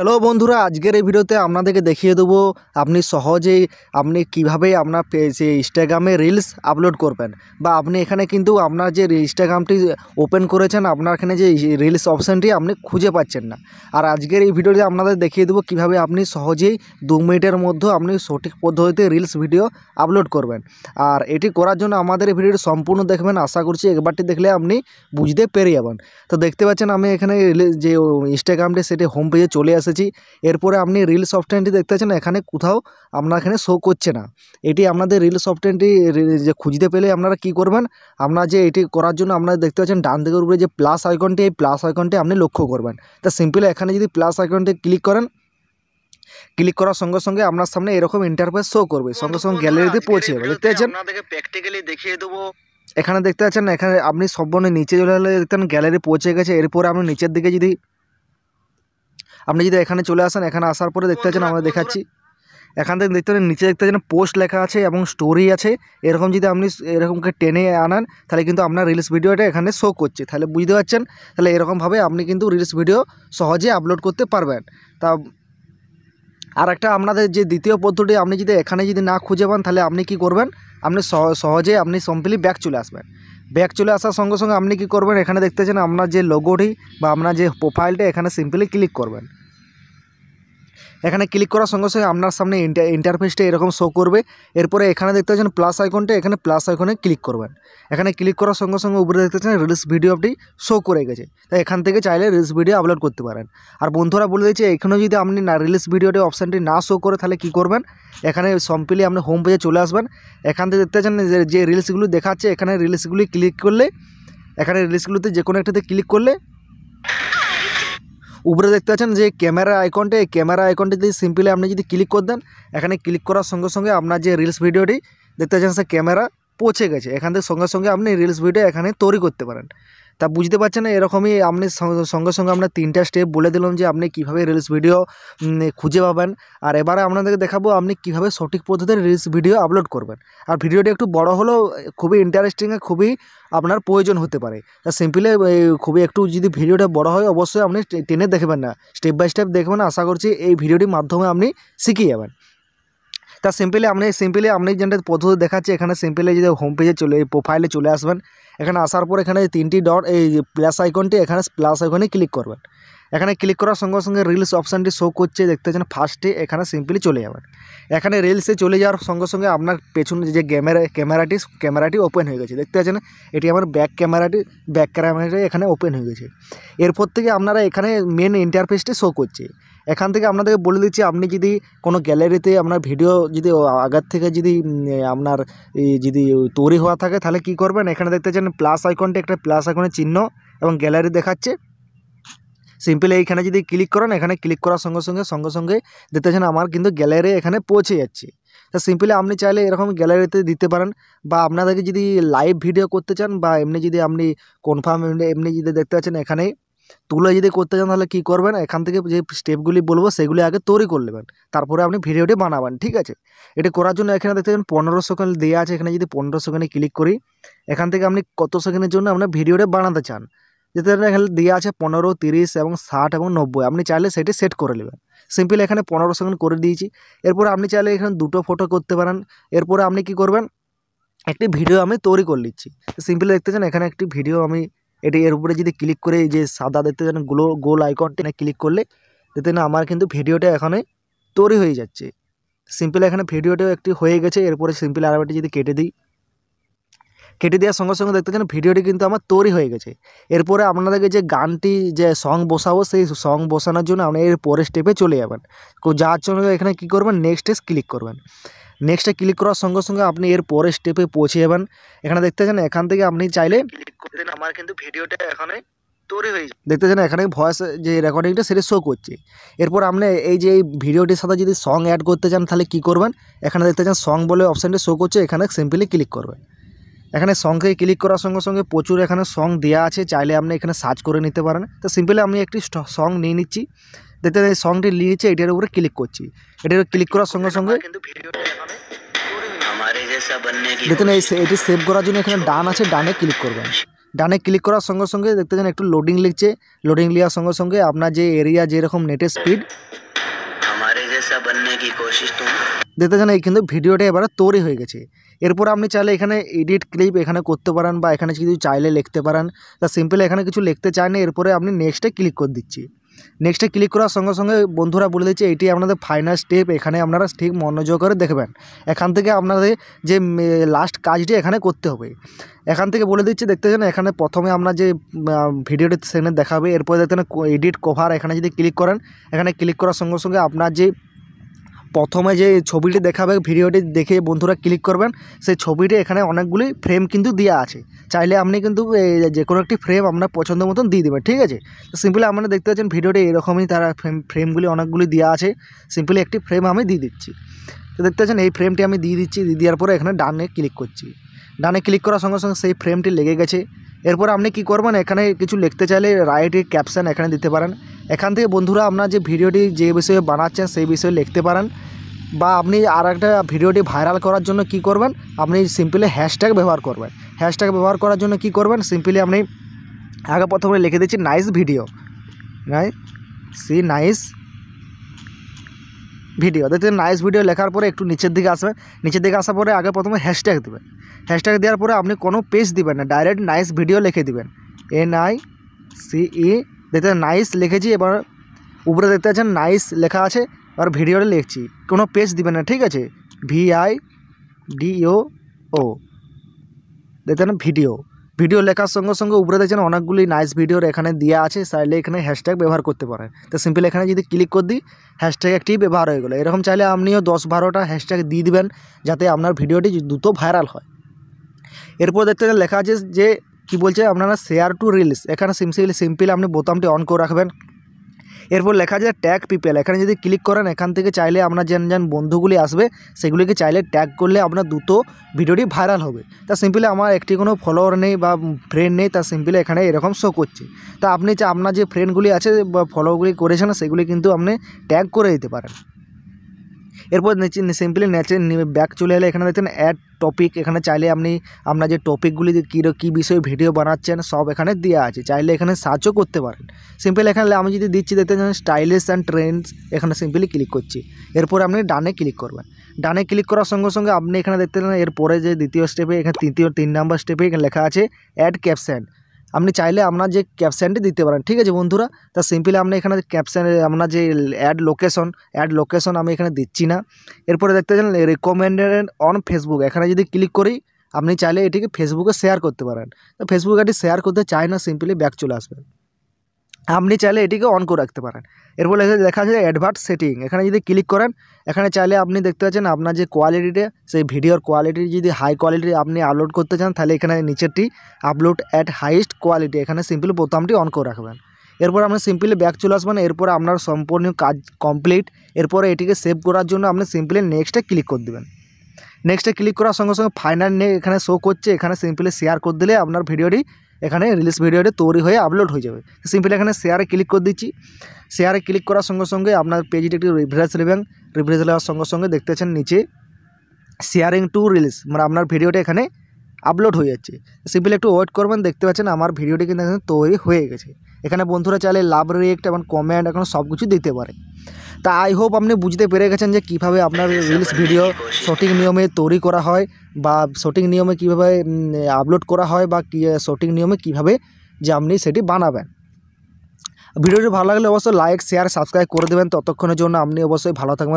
hello বন্ধুরা আজকের এই ভিডিওতে আপনাদেরকে দেখিয়ে দেবো আপনি সহজেই আপনি কিভাবে আপনার সেই ইনস্টাগ্রামে রিলস আপলোড করবেন বা আপনি এখানে কিন্তু আপনার যে ইনস্টাগ্রামটি ওপেন করেছেন আপনার এখানে যে রিলস অপশানটি আপনি খুঁজে পাচ্ছেন না আর আজকের এই ভিডিওতে আপনাদের দেখিয়ে দেবো কিভাবে আপনি সহজেই দু মিনিটের মধ্যে আপনি সঠিক পদ্ধতিতে রিলস ভিডিও আপলোড করবেন আর এটি করার জন্য আমাদের এই ভিডিওটি সম্পূর্ণ দেখবেন আশা করছি একবারটি দেখলে আপনি বুঝতে পেরে যাবেন তো দেখতে পাচ্ছেন আমি এখানে যে ইনস্টাগ্রামটি সেটি হোম পেজে চলে আসে এসেছি এরপরে আপনি রিল সফটওয়্যারটি দেখতে পাচ্ছেন এখানে কোথাও আপনার এখানে শো করছে না এটি আপনাদের রিল সফটওয়্যারটি যে খুঁজতে পেলে আপনারা কি করবেন আপনার যে এটি করার জন্য আপনারা দেখতে পাচ্ছেন ডান দিকের উপরে যে প্লাস আইকনটি এই প্লাস আইকনটি আপনি লক্ষ্য করবেন তা সিম্পলি এখানে যদি প্লাস আইকনটি ক্লিক করেন ক্লিক করার সঙ্গে সঙ্গে আপনার সামনে এরকম ইন্টারফেস শো করবে হ্যাঁ, সঙ্গে সঙ্গে গ্যালারিতে পৌঁছে যাবে দেখতে পাচ্ছেন প্র্যাকটিক্যালি দেখিয়ে দেবো এখানে দেখতে পাচ্ছেন এখানে আপনি সম্পূর্ণ নিচে চলে গেলে দেখতেন গ্যালারি পৌঁছে গেছে এরপরে আপনি নিচের দিকে যদি আপনি যদি এখানে চলে আসেন এখানে আসার পরে দেখতে পাচ্ছেন আমরা দেখাচ্ছি এখান থেকে দেখতে পাচ্ছেন নিচে দেখতে পাচ্ছেন পোস্ট লেখা আছে এবং স্টোরি আছে এরকম যদি আপনি এরকমকে টেনে আনান তাহলে কিন্তু আপনার রিলস ভিডিওটা এখানে শো করছে তাহলে বুঝতে পারছেন তাহলে এরকমভাবে আপনি কিন্তু রিলস ভিডিও সহজে আপলোড করতে পারবেন তা আর একটা আপনাদের যে দ্বিতীয় পদ্ধতি আপনি যদি এখানে যদি না খুঁজে পান তাহলে আপনি কি করবেন আপনি সহজে আপনি সম্পলি ব্যাক চলে আসবেন ব্যাক চলে আসার সঙ্গে সঙ্গে আপনি কি করবেন এখানে দেখতেছেন আপনার যে লোগোটি বা আপনার যে প্রোফাইলটা এখানে সিম্পলি ক্লিক করবেন এখানে ক্লিক করার সঙ্গে সঙ্গে আপনার সামনে ইন্টার ইন্টারফেসটা এরকম শো করবে এরপরে এখানে দেখতে পাচ্ছেন প্লাস আইকনটা এখানে প্লাস আইকনে ক্লিক করবেন এখানে ক্লিক করার সঙ্গে সঙ্গে উপরে দেখতে পাচ্ছেন রিলস ভিডিও আপনি শো করে গেছে তাই এখান থেকে চাইলে রিলস ভিডিও আপলোড করতে পারেন আর বন্ধুরা বলে দিয়েছে এখানে যদি আপনি না রিলস ভিডিওটি অপশানটি না শো করে তাহলে কী করবেন এখানে সম্পিলি আপনি হোম পেজে চলে আসবেন এখান থেকে দেখতে পাচ্ছেন যে রিলসগুলো দেখাচ্ছে এখানে রিলসগুলি ক্লিক করলে এখানে রিলসগুলোতে যে কোনো একটাতে ক্লিক করলে উপরে দেখতে পাচ্ছেন যে ক্যামেরা আইকনটা এই ক্যামেরা দিয়ে সিম্পলি আপনি যদি ক্লিক করে দেন এখানে ক্লিক করার সঙ্গে সঙ্গে আপনার যে রিলস ভিডিওটি দেখতে পাচ্ছেন সে ক্যামেরা পৌঁছে গেছে এখান থেকে সঙ্গে সঙ্গে আপনি রিলস ভিডিও এখানে তৈরি করতে পারেন তা বুঝতে পারছেন না এরকমই আপনি সঙ্গে সঙ্গে আমরা তিনটা স্টেপ বলে দিলাম যে আপনি কিভাবে রিলস ভিডিও খুঁজে পাবেন আর এবারে আপনাদেরকে দেখাবো আপনি কিভাবে সঠিক পদ্ধতিতে রিলস ভিডিও আপলোড করবেন আর ভিডিওটি একটু বড় হলেও খুবই ইন্টারেস্টিং খুবই আপনার প্রয়োজন হতে পারে তা সিম্পলি খুবই একটু যদি ভিডিওটা বড় হয় অবশ্যই আপনি টেনে দেখবেন না স্টেপ বাই স্টেপ দেখবেন আশা করছি এই ভিডিওটির মাধ্যমে আপনি শিখিয়ে যাবেন তা সিম্পলি আপনি সিম্পলি আপনি যেটা পদ্ধতি দেখাচ্ছে এখানে সিম্পলি যদি হোম পেজে চলে প্রোফাইলে চলে আসবেন এখানে আসার পর এখানে তিনটি ডট এই প্লাস আইকনটি এখানে প্লাস আইকনে ক্লিক করবেন এখানে ক্লিক করার সঙ্গে সঙ্গে রিলস অপশানটি শো করছে দেখতে পাচ্ছেন ফার্স্টে এখানে সিম্পলি চলে যাবেন এখানে রিলসে চলে যাওয়ার সঙ্গে সঙ্গে আপনার পেছনে যে ক্যামেরা ক্যামেরাটি ক্যামেরাটি ওপেন হয়ে গেছে দেখতে পাচ্ছেন এটি আমার ব্যাক ক্যামেরাটি ব্যাক ক্যামেরাটি এখানে ওপেন হয়ে গেছে এরপর থেকে আপনারা এখানে মেন ইন্টারফেসটি শো করছে এখান থেকে আপনাদেরকে বলে দিচ্ছি আপনি যদি কোনো গ্যালারিতে আপনার ভিডিও যদি আগের থেকে যদি আপনার যদি তৈরি হওয়া থাকে তাহলে কি করবেন এখানে দেখতে চান প্লাস আইকনটি একটা প্লাস আইকনের চিহ্ন এবং গ্যালারি দেখাচ্ছে সিম্পলি এইখানে যদি ক্লিক করেন এখানে ক্লিক করার সঙ্গে সঙ্গে সঙ্গে সঙ্গে দেখতে চান আমার কিন্তু গ্যালারি এখানে পৌঁছে যাচ্ছে তা সিম্পলি আপনি চাইলে এরকম গ্যালারিতে দিতে পারেন বা আপনাদেরকে যদি লাইভ ভিডিও করতে চান বা এমনি যদি আপনি কনফার্ম এমনি যদি দেখতে পাচ্ছেন এখানেই তুলে যদি করতে চান তাহলে কী করবেন এখান থেকে যে স্টেপগুলি বলবো সেগুলি আগে তৈরি করে নেবেন তারপরে আপনি ভিডিওটি বানাবেন ঠিক আছে এটি করার জন্য এখানে দেখতে পাবেন পনেরো সেকেন্ড দেওয়া আছে এখানে যদি পনেরো সেকেন্ডে ক্লিক করি এখান থেকে আপনি কত সেকেন্ডের জন্য আপনার ভিডিওটি বানাতে চান যেতে এখানে দেওয়া আছে পনেরো তিরিশ এবং ষাট এবং নব্বই আপনি চাইলে সেটি সেট করে নেবেন সিম্পল এখানে পনেরো সেকেন্ড করে দিয়েছি এরপর আপনি চাইলে এখানে দুটো ফটো করতে পারেন এরপরে আপনি কি করবেন একটি ভিডিও আমি তৈরি করে নিচ্ছি সিম্পলি দেখতে চান এখানে একটি ভিডিও আমি এটি এর উপরে যদি ক্লিক করে যে সাদা দেখতে যেন গ্লো গোল আইকনটি না ক্লিক করলে দেখতে না আমার কিন্তু ভিডিওটা এখানে তৈরি হয়ে যাচ্ছে সিম্পল এখানে ভিডিওটাও একটি হয়ে গেছে এরপরে সিম্পল একটি যদি কেটে দিই কেটে দেওয়ার সঙ্গে সঙ্গে দেখতে পাচ্ছেন ভিডিওটি কিন্তু আমার তৈরি হয়ে গেছে এরপরে আপনাদেরকে যে গানটি যে সং বসাবো সেই সং বসানোর জন্য আপনি এর পরের স্টেপে চলে যাবেন যাওয়ার জন্য এখানে কী করবেন নেক্সট স্টেপ ক্লিক করবেন নেক্সটে ক্লিক করার সঙ্গে সঙ্গে আপনি এর পরের স্টেপে পৌঁছে যাবেন এখানে দেখতে চান এখান থেকে আপনি চাইলে আমার কিন্তু ভিডিওটা এখানে তৈরি হয়ে দেখতে চান এখানে ভয়েস যে রেকর্ডিংটা সেটা শো করছে এরপর আপনি এই যে এই ভিডিওটির সাথে যদি সং অ্যাড করতে চান তাহলে কি করবেন এখানে দেখতে চান সং বলে অপশানটা শো করছে এখানে সিম্পলি ক্লিক করবেন এখানে সংকে ক্লিক করার সঙ্গে সঙ্গে প্রচুর এখানে সং দেওয়া আছে চাইলে আপনি এখানে সার্চ করে নিতে পারেন তো সিম্পলি আমি একটি সং নিয়ে নিচ্ছি দেখতে এই সংটি নিয়েছে এটার উপরে ক্লিক করছি এটার ক্লিক করার সঙ্গে সঙ্গে কিন্তু ভিডিওটা দেখুন এই এটি সেভ করার জন্য এখানে ডান আছে ডানে ক্লিক করবেন ডানে ক্লিক করার সঙ্গে সঙ্গে দেখতে চান একটু লোডিং লিখছে লোডিং লিয়ার সঙ্গে সঙ্গে আপনার যে এরিয়া যেরকম নেটের স্পিড দেখতে চান এই কিন্তু ভিডিওটা এবারে তৈরি হয়ে গেছে এরপর আপনি চাইলে এখানে এডিট ক্লিপ এখানে করতে পারেন বা এখানে কিছু চাইলে লিখতে পারেন তা সিম্পলি এখানে কিছু লিখতে চায় না এরপরে আপনি নেক্সটে ক্লিক করে দিচ্ছি নেক্সটে ক্লিক করার সঙ্গে সঙ্গে বন্ধুরা বলে দিচ্ছে এটি আপনাদের ফাইনাল স্টেপ এখানে আপনারা ঠিক মনোযোগ করে দেখবেন এখান থেকে আপনাদের যে লাস্ট কাজটি এখানে করতে হবে এখান থেকে বলে দিচ্ছে দেখতেছেন এখানে প্রথমে আপনার যে ভিডিওটি সেখানে দেখাবে এরপরে দেখতে এডিট কভার এখানে যদি ক্লিক করেন এখানে ক্লিক করার সঙ্গে সঙ্গে আপনার যে প্রথমে যে ছবিটি দেখাবে ভিডিওটি দেখে বন্ধুরা ক্লিক করবেন সেই ছবিটি এখানে অনেকগুলি ফ্রেম কিন্তু দেওয়া আছে চাইলে আপনি কিন্তু যে কোনো একটি ফ্রেম আপনার পছন্দ মতন দিয়ে দেবেন ঠিক আছে সিম্পলি আপনারা দেখতে পাচ্ছেন ভিডিওটি এরকমই তারা ফ্রেম ফ্রেমগুলি অনেকগুলি দেওয়া আছে সিম্পলি একটি ফ্রেম আমি দিয়ে দিচ্ছি তো দেখতে পাচ্ছেন এই ফ্রেমটি আমি দিয়ে দিচ্ছি দিয়ে দেওয়ার পরে এখানে ডানে ক্লিক করছি ডানে ক্লিক করার সঙ্গে সঙ্গে সেই ফ্রেমটি লেগে গেছে এরপর আপনি কি করবেন এখানে কিছু লিখতে চাইলে রাইটের ক্যাপশান এখানে দিতে পারেন এখান থেকে বন্ধুরা আপনার যে ভিডিওটি যে বিষয়ে বানাচ্ছেন সেই বিষয়ে লিখতে পারেন বা আপনি আর একটা ভিডিওটি ভাইরাল করার জন্য কি করবেন আপনি সিম্পলি হ্যাশট্যাগ ব্যবহার করবেন হ্যাশট্যাগ ব্যবহার করার জন্য কি করবেন সিম্পলি আপনি আগে প্রথমে লিখে দিচ্ছি nice video right see nice video দেখতে নাইস ভিডিও লেখার পরে একটু নিচের দিকে আসবেন নিচের দিকে আসার পরে আগে প্রথমে হ্যাশট্যাগ দেবেন হ্যাশট্যাগ দেওয়ার পরে আপনি কোনো পেজ দিবেন না ডাইরেক্ট নাইস ভিডিও লিখে দিবেন এন আই সিই দেখতে নাইস লিখেছি এবার উপরে দেখতে পাচ্ছেন নাইস লেখা আছে এবার ভিডিওটা লিখছি কোনো পেজ দিবেন না ঠিক আছে ভি আই ডিও ও দেখতে ভিডিও ভিডিও লেখার সঙ্গে সঙ্গে উপরে দেখছেন অনেকগুলি নাইস ভিডিওর এখানে দেওয়া আছে চাইলে এখানে হ্যাশট্যাগ ব্যবহার করতে পারেন তো সিম্পল এখানে যদি ক্লিক করে দিই হ্যাশট্যাগ একটি ব্যবহার হয়ে গেলো এরকম চাইলে আপনিও দশ বারোটা হ্যাশট্যাগ দিয়ে দিবেন যাতে আপনার ভিডিওটি দ্রুত ভাইরাল হয় এরপর দেখতে লেখা আছে যে কি বলছে আপনারা শেয়ার টু রিলস এখানে সিম্পলি সিম্পলি আপনি বোতামটি অন করে রাখবেন এরপর লেখা যায় ট্যাগ পিপেল এখানে যদি ক্লিক করেন এখান থেকে চাইলে আপনার যেন যেন বন্ধুগুলি আসবে সেগুলিকে চাইলে ট্যাগ করলে আপনার দ্রুত ভিডিওটি ভাইরাল হবে তা সিম্পলি আমার একটি কোনো ফলোয়ার নেই বা ফ্রেন্ড নেই তা সিম্পলি এখানে এরকম শো করছে তা আপনি আপনার যে ফ্রেন্ডগুলি আছে বা ফলোগুলি করেছেন সেগুলি কিন্তু আপনি ট্যাগ করে দিতে পারেন এরপর নিচে সিম্পলি নেচে ব্যাক চলে এলে এখানে দেখছেন অ্যাড টপিক এখানে চাইলে আপনি আপনার যে টপিকগুলি কী কী বিষয়ে ভিডিও বানাচ্ছেন সব এখানে দেওয়া আছে চাইলে এখানে সার্চও করতে পারেন সিম্পল এখানে আমি যদি দিচ্ছি দেখতে স্টাইলিশ অ্যান্ড ট্রেন্ডস এখানে সিম্পলি ক্লিক করছি এরপর আপনি ডানে ক্লিক করবেন ডানে ক্লিক করার সঙ্গে সঙ্গে আপনি এখানে দেখতে পারেন এরপরে যে দ্বিতীয় স্টেপে এখানে তৃতীয় তিন নাম্বার স্টেপে এখানে লেখা আছে অ্যাড ক্যাপশান আপনি চাইলে আমরা যে ক্যাপসেন্ট দিতে পারেন ঠিক আছে বন্ধুরা তা सिंपली আমরা এখানে ক্যাপসেন্ট আমরা যে অ্যাড লোকেশন অ্যাড লোকেশন আমি এখানে দিছি না এরপরে দেখতেছেন রিকমেন্ডেড অন ফেসবুক এখানে যদি ক্লিক করি আপনি চাইলে এটিকে ফেসবুকে শেয়ার করতে পারেন তো ফেসবুক এটি শেয়ার করতে চাই না सिंपली ব্যাক চলে আসবে আপনি চাইলে এটিকে অন করে রাখতে পারেন এরপর লেখা আছে অ্যাডভার্স সেটিং এখানে যদি ক্লিক করেন এখানে চাইলে আপনি দেখতে পাচ্ছেন আপনার যে কোয়ালিটিটা সেই ভিডিওর কোয়ালিটি যদি হাই কোয়ালিটি আপনি আপলোড করতে চান তাহলে এখানে নিচেরটি আপলোড অ্যাট হাইয়েস্ট কোয়ালিটি এখানে সিম্পলি বোতামটি অন করে রাখবেন এরপর আপনি সিম্পলি ব্যাক চলে আসবেন এরপর আপনার সম্পূর্ণ কাজ কমপ্লিট এরপরে এটিকে সেভ করার জন্য আপনি সিম্পলি নেক্সটে ক্লিক করে দেবেন নেক্সটে ক্লিক করার সঙ্গে সঙ্গে ফাইনাল নিয়ে এখানে শো করছে এখানে সিম্পলি শেয়ার করে দিলে আপনার ভিডিওটি এখানে রিলিজ ভিডিওটি তৈরি হয়ে আপলোড হয়ে যাবে সিম্পলি এখানে শেয়ারে ক্লিক করে দিচ্ছি শেয়ারে ক্লিক করার সঙ্গে সঙ্গে আপনার পেজটি একটি রিফ্রেশ নেবেন রিফ্রেশ নেওয়ার সঙ্গে সঙ্গে দেখতেছেন নিচে শেয়ারিং টু রিলিজ মানে আপনার ভিডিওটা এখানে আপলোড হয়ে যাচ্ছে সিম্পলি একটু ওয়েট করবেন দেখতে পাচ্ছেন আমার ভিডিওটি কিন্তু এখানে তৈরি হয়ে গেছে এখানে বন্ধুরা চাইলে লাভ রিয়েক্ট এবং কমেন্ট এখন সব কিছু দিতে পারে তা আই হোপ আপনি বুঝতে পেরে গেছেন যে কীভাবে আপনার রিলস ভিডিও সঠিক নিয়মে তৈরি করা হয় বা সঠিক নিয়মে কীভাবে আপলোড করা হয় বা সঠিক নিয়মে কীভাবে যে আপনি সেটি বানাবেন ভিডিওটি ভালো লাগলে অবশ্যই লাইক শেয়ার সাবস্ক্রাইব করে দেবেন ততক্ষণের জন্য আপনি অবশ্যই ভালো থাকবেন